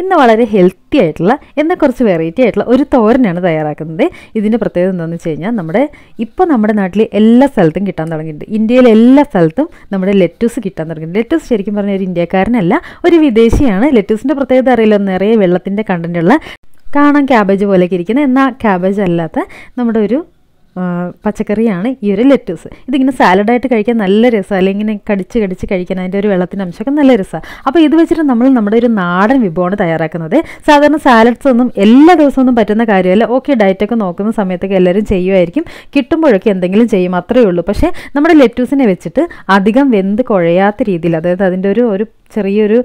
ഇന്ന് വളരെ ഹെൽത്തി ആയിട്ടുള്ള എന്നാൽ കുറച്ച് വെറൈറ്റി ആയിട്ടുള്ള ഒരു തോരനാണ് തയ്യാറാക്കുന്നത് ഇതിൻ്റെ പ്രത്യേകത എന്താണെന്ന് വെച്ച് കഴിഞ്ഞാൽ നമ്മുടെ ഇപ്പോൾ നമ്മുടെ നാട്ടിൽ എല്ലാ സ്ഥലത്തും കിട്ടാൻ തുടങ്ങിയിട്ടുണ്ട് ഇന്ത്യയിലെ എല്ലാ സ്ഥലത്തും നമ്മുടെ ലെറ്റൂസ് കിട്ടാൻ തുടങ്ങിയിട്ടുണ്ട് ലെറ്റൂസ് ശരിക്കും പറഞ്ഞാൽ ഒരു ഇന്ത്യക്കാരനല്ല ഒരു വിദേശിയാണ് ലെറ്റൂസിൻ്റെ പ്രത്യേകത അറിയില്ല നിറയെ വെള്ളത്തിൻ്റെ കണ്ടൻറ്റുള്ള കാണാൻ ക്യാബേജ് പോലെയൊക്കെ ഇരിക്കുന്നത് എന്നാൽ ക്യാബേജ് അല്ലാത്ത നമ്മുടെ ഒരു പച്ചക്കറിയാണ് ഈ ഒരു ലെറ്റൂസ് ഇതിങ്ങനെ സാലഡായിട്ട് കഴിക്കാൻ നല്ല രസമാണ് അല്ലെങ്കിൽ ഇങ്ങനെ കടിച്ച് കടിച്ച് കഴിക്കാൻ അതിൻ്റെ ഒരു വെള്ളത്തിൻ്റെ അംശമൊക്കെ നല്ല രസമാണ് അപ്പോൾ ഇത് വെച്ചിട്ട് നമ്മൾ നമ്മുടെ ഒരു നാടൻ വിഭവമാണ് തയ്യാറാക്കുന്നത് സാധാരണ സാലഡ്സ് ഒന്നും എല്ലാ ദിവസവും ഒന്നും പറ്റുന്ന കാര്യമല്ല ഓക്കെ ഡയറ്റൊക്കെ നോക്കുന്ന സമയത്തൊക്കെ എല്ലാവരും ചെയ്യുമായിരിക്കും കിട്ടുമ്പോഴൊക്കെ എന്തെങ്കിലും ചെയ്യും അത്രയേ ഉള്ളൂ പക്ഷേ നമ്മുടെ ലെറ്റൂസിനെ വെച്ചിട്ട് അധികം വെന്ത് കുഴയാത്ത രീതിയിൽ അതായത് അതിൻ്റെ ഒരു ഒരു ചെറിയൊരു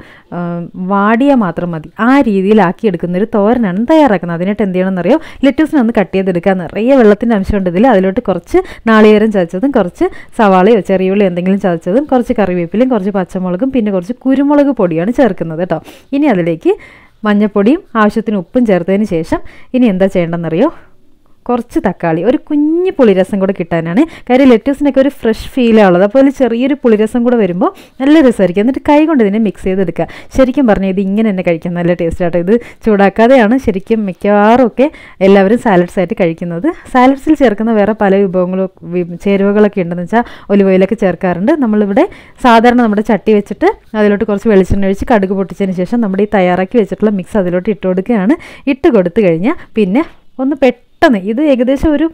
വാടിയ മാത്രം മതി ആ രീതിയിലാക്കി ഒരു തോരനാണ് തയ്യാറാക്കുന്നത് അതിനായിട്ട് എന്ത് ചെയ്യണമെന്നറിയോ ലെറ്റൂസിനെ ഒന്ന് കട്ട് ചെയ്തെടുക്കുക നിറയെ വെള്ളത്തിൻ്റെ അംശമുണ്ട് ഇതിൽ അതിലോട്ട് കുറച്ച് നാളികേരം ചതച്ചതും കുറച്ച് സവാളയോ ഉള്ളി എന്തെങ്കിലും ചതച്ചതും കുറച്ച് കറിവേപ്പിലും കുറച്ച് പച്ചമുളകും പിന്നെ കുറച്ച് കുരുമുളക് പൊടിയാണ് ചേർക്കുന്നത് കേട്ടോ ഇനി അതിലേക്ക് മഞ്ഞൾപ്പൊടിയും ആവശ്യത്തിന് ഉപ്പും ചേർത്തതിന് ശേഷം ഇനി എന്താ ചെയ്യേണ്ടതെന്നറിയോ കുറച്ച് തക്കാളി ഒരു കുഞ്ഞ് പുളിരസം കൂടെ കിട്ടാനാണ് കാര്യം ലെറ്റസിനൊക്കെ ഒരു ഫ്രഷ് ഫീലാണുള്ളത് ഉള്ളത് അപ്പോൾ അതിൽ ചെറിയൊരു പുളിരസം കൂടെ വരുമ്പോൾ നല്ല രസമായിരിക്കും എന്നിട്ട് കൈ കൊണ്ട് ഇതിനെ മിക്സ് ചെയ്തെടുക്കുക ശരിക്കും പറഞ്ഞാൽ ഇത് ഇങ്ങനെ തന്നെ കഴിക്കാൻ നല്ല ടേസ്റ്റ് ടേസ്റ്റായിട്ട് ഇത് ചൂടാക്കാതെയാണ് ശരിക്കും മിക്കവാറും ഒക്കെ എല്ലാവരും സാലഡ്സായിട്ട് കഴിക്കുന്നത് സാലഡ്സിൽ ചേർക്കുന്ന വേറെ പല വിഭവങ്ങളും ചേരുവകളൊക്കെ ഉണ്ടെന്ന് വെച്ചാൽ ഒലിവോയിലൊക്കെ ചേർക്കാറുണ്ട് നമ്മളിവിടെ സാധാരണ നമ്മുടെ ചട്ടി വെച്ചിട്ട് അതിലോട്ട് കുറച്ച് വെളിച്ചെണ്ണ ഒഴിച്ച് കടുക് പൊട്ടിച്ചതിന് ശേഷം നമ്മുടെ ഈ തയ്യാറാക്കി വെച്ചിട്ടുള്ള മിക്സ് അതിലോട്ട് ഇട്ട് കൊടുക്കുകയാണ് ഇട്ട് കൊടുത്തു കഴിഞ്ഞാൽ പിന്നെ ഒന്ന് പെട്ടെന്ന് പെട്ടെന്ന് ഇത് ഏകദേശം ഒരു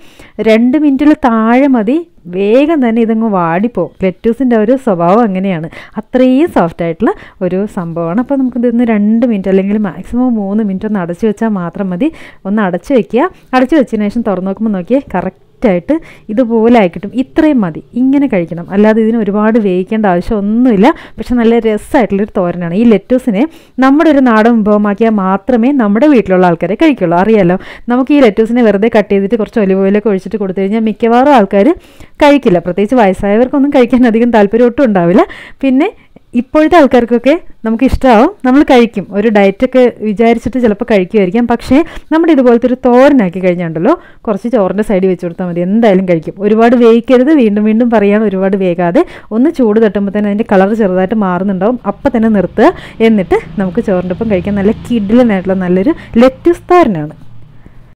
രണ്ട് മിനിറ്റിൽ താഴെ മതി വേഗം തന്നെ ഇതങ്ങ് വാടിപ്പോ ലെറ്റൂസിൻ്റെ ഒരു സ്വഭാവം അങ്ങനെയാണ് അത്രയും സോഫ്റ്റ് ആയിട്ടുള്ള ഒരു സംഭവമാണ് അപ്പോൾ നമുക്ക് ഇതിന്ന് രണ്ട് മിനിറ്റ് അല്ലെങ്കിൽ മാക്സിമം മൂന്ന് മിനിറ്റ് ഒന്ന് അടച്ചു വെച്ചാൽ മാത്രം മതി ഒന്ന് അടച്ചു വെക്കുക അടച്ചു വെച്ചതിന് ശേഷം തുറന്നു നോക്കുമ്പോൾ നോക്കിയേ കറക്റ്റ് കറക്റ്റായിട്ട് ഇതുപോലെ ആയിക്കിട്ടും ഇത്രയും മതി ഇങ്ങനെ കഴിക്കണം അല്ലാതെ ഇതിന് ഒരുപാട് വേവിക്കേണ്ട ആവശ്യമൊന്നുമില്ല പക്ഷെ നല്ല രസമായിട്ടുള്ളൊരു തോരനാണ് ഈ ലെറ്റൂസിനെ നമ്മുടെ ഒരു നാടൻ വിഭവമാക്കിയാൽ മാത്രമേ നമ്മുടെ വീട്ടിലുള്ള ആൾക്കാരെ കഴിക്കുള്ളൂ അറിയാലോ നമുക്ക് ഈ ലെറ്റൂസിനെ വെറുതെ കട്ട് ചെയ്തിട്ട് കുറച്ച് ഒലിവോയിലൊക്കെ ഒഴിച്ചിട്ട് കൊടുത്തു കഴിഞ്ഞാൽ മിക്കവാറും ആൾക്കാർ കഴിക്കില്ല പ്രത്യേകിച്ച് വയസ്സായവർക്കൊന്നും കഴിക്കാൻ അധികം താല്പര്യം ഒട്ടും ഉണ്ടാവില്ല പിന്നെ ഇപ്പോഴത്തെ ആൾക്കാർക്കൊക്കെ നമുക്ക് ഇഷ്ടമാവും നമ്മൾ കഴിക്കും ഒരു ഡയറ്റൊക്കെ വിചാരിച്ചിട്ട് ചിലപ്പോൾ കഴിക്കുമായിരിക്കാം പക്ഷേ നമ്മുടെ ഇതുപോലത്തെ ഒരു തോരനാക്കി കഴിഞ്ഞാണ്ടല്ലോ കുറച്ച് ചോറിൻ്റെ സൈഡിൽ വെച്ച് കൊടുത്താൽ മതി എന്തായാലും കഴിക്കും ഒരുപാട് വേവിക്കരുത് വീണ്ടും വീണ്ടും പറയാണ് ഒരുപാട് വേകാതെ ഒന്ന് ചൂട് തട്ടുമ്പോൾ തന്നെ അതിൻ്റെ കളർ ചെറുതായിട്ട് മാറുന്നുണ്ടാവും അപ്പം തന്നെ നിർത്തുക എന്നിട്ട് നമുക്ക് ചോറിൻ്റെ ഒപ്പം കഴിക്കാൻ നല്ല കിഡിലനായിട്ടുള്ള നല്ലൊരു ലെറ്റ്യൂസ് തോരനാണ്